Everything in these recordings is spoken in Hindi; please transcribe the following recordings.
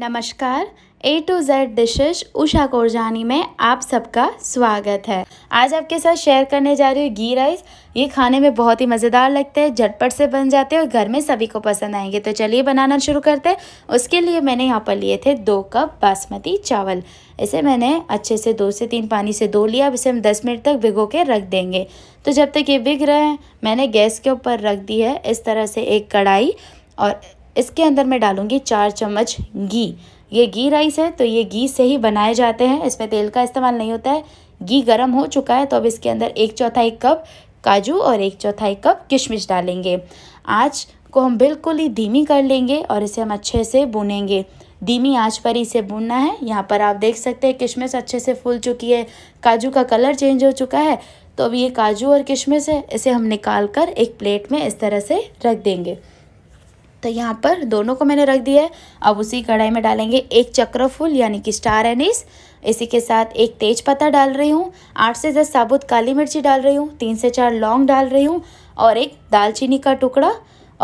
नमस्कार A to Z dishes Usha Korjani में आप सबका स्वागत है आज आपके साथ शेयर करने जा रही हूँ घी राइस ये खाने में बहुत ही मज़ेदार लगते हैं झटपट से बन जाते हैं और घर में सभी को पसंद आएंगे तो चलिए बनाना शुरू करते हैं उसके लिए मैंने यहाँ पर लिए थे दो कप बासमती चावल इसे मैंने अच्छे से दो से तीन पानी से धो लिया अब इसे हम दस मिनट तक भिगो के रख देंगे तो जब तक ये भिग रहे हैं मैंने गैस के ऊपर रख दी है इस तरह से एक कढ़ाई और इसके अंदर मैं डालूँगी चार चम्मच घी ये घी राइस है तो ये घी से ही बनाए जाते हैं इसमें तेल का इस्तेमाल नहीं होता है घी गर्म हो चुका है तो अब इसके अंदर एक चौथाई कप काजू और एक चौथाई कप किशमिश डालेंगे आँच को हम बिल्कुल ही धीमी कर लेंगे और इसे हम अच्छे से बुनेंगे धीमी आँच पर इसे बुनना है यहाँ पर आप देख सकते हैं किशमिश अच्छे से फूल चुकी है काजू का कलर चेंज हो चुका है तो अब ये काजू और किशमिश है इसे हम निकाल कर एक प्लेट में इस तरह से रख देंगे तो यहाँ पर दोनों को मैंने रख दिया है अब उसी कढ़ाई में डालेंगे एक चक्रफूल यानी कि स्टार एनिस इसी के साथ एक तेज पत्ता डाल रही हूँ आठ से दस साबुत काली मिर्ची डाल रही हूँ तीन से चार लौंग डाल रही हूँ और एक दालचीनी का टुकड़ा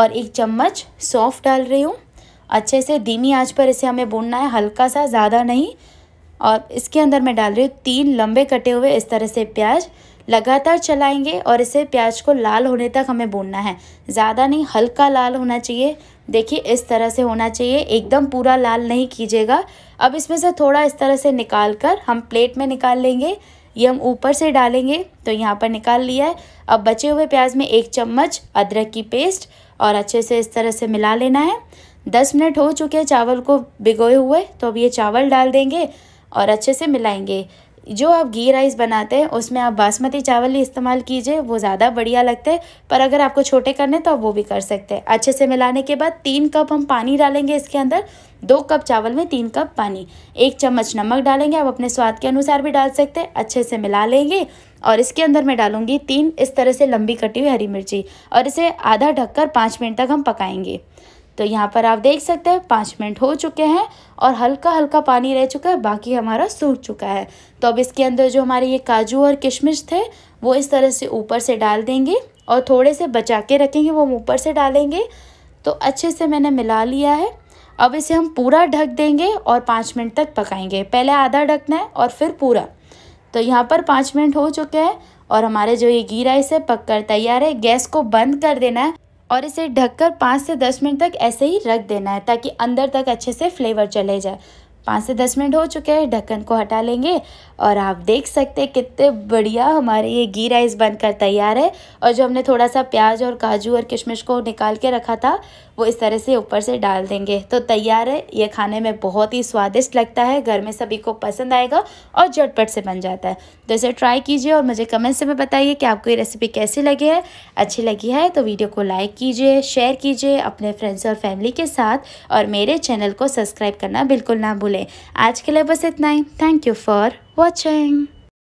और एक चम्मच सौंफ डाल रही हूँ अच्छे से धीमी आँच पर इसे हमें बुनना है हल्का सा ज़्यादा नहीं और इसके अंदर मैं डाल रही हूँ तीन लंबे कटे हुए इस तरह से प्याज लगातार चलाएंगे और इसे प्याज को लाल होने तक हमें भूनना है ज़्यादा नहीं हल्का लाल होना चाहिए देखिए इस तरह से होना चाहिए एकदम पूरा लाल नहीं कीजिएगा अब इसमें से थोड़ा इस तरह से निकाल कर हम प्लेट में निकाल लेंगे ये हम ऊपर से डालेंगे तो यहाँ पर निकाल लिया है अब बचे हुए प्याज में एक चम्मच अदरक की पेस्ट और अच्छे से इस तरह से मिला लेना है दस मिनट हो चुके हैं चावल को भिगोए हुए तो अब ये चावल डाल देंगे और अच्छे से मिलाएंगे जो आप घी राइस बनाते हैं उसमें आप बासमती चावल ही इस्तेमाल कीजिए वो ज़्यादा बढ़िया लगते हैं पर अगर आपको छोटे करने तो आप वो भी कर सकते हैं अच्छे से मिलाने के बाद तीन कप हम पानी डालेंगे इसके अंदर दो कप चावल में तीन कप पानी एक चम्मच नमक डालेंगे आप अपने स्वाद के अनुसार भी डाल सकते हैं अच्छे से मिला लेंगे और इसके अंदर मैं डालूंगी तीन इस तरह से लंबी कटी हुई हरी मिर्ची और इसे आधा ढककर पाँच मिनट तक हम पकाएंगे तो यहाँ पर आप देख सकते हैं पाँच मिनट हो चुके हैं और हल्का हल्का पानी रह चुका है बाकी हमारा सूख चुका है तो अब इसके अंदर जो हमारे ये काजू और किशमिश थे वो इस तरह से ऊपर से डाल देंगे और थोड़े से बचा के रखेंगे वो हम ऊपर से डालेंगे तो अच्छे से मैंने मिला लिया है अब इसे हम पूरा ढक देंगे और पाँच मिनट तक पकाएंगे पहले आधा ढकना है और फिर पूरा तो यहाँ पर पाँच मिनट हो चुके हैं और हमारे जो ये घी राइस है पक तैयार है गैस को बंद कर देना है और इसे ढककर पाँच से दस मिनट तक ऐसे ही रख देना है ताकि अंदर तक अच्छे से फ्लेवर चले जाए पाँच से दस मिनट हो चुके हैं ढक्कन को हटा लेंगे और आप देख सकते हैं कितने बढ़िया हमारे ये घी राइस बनकर तैयार है और जो हमने थोड़ा सा प्याज और काजू और किशमिश को निकाल के रखा था वो इस तरह से ऊपर से डाल देंगे तो तैयार है ये खाने में बहुत ही स्वादिष्ट लगता है घर में सभी को पसंद आएगा और झटपट से बन जाता है तो इसे ट्राई कीजिए और मुझे कमेंट से में बताइए कि आपको ये रेसिपी कैसी लगी है अच्छी लगी है तो वीडियो को लाइक कीजिए शेयर कीजिए अपने फ्रेंड्स और फैमिली के साथ और मेरे चैनल को सब्सक्राइब करना बिल्कुल ना भूलें भूलें आज के लिए बस इतना ही थैंक यू फॉर वॉचिंग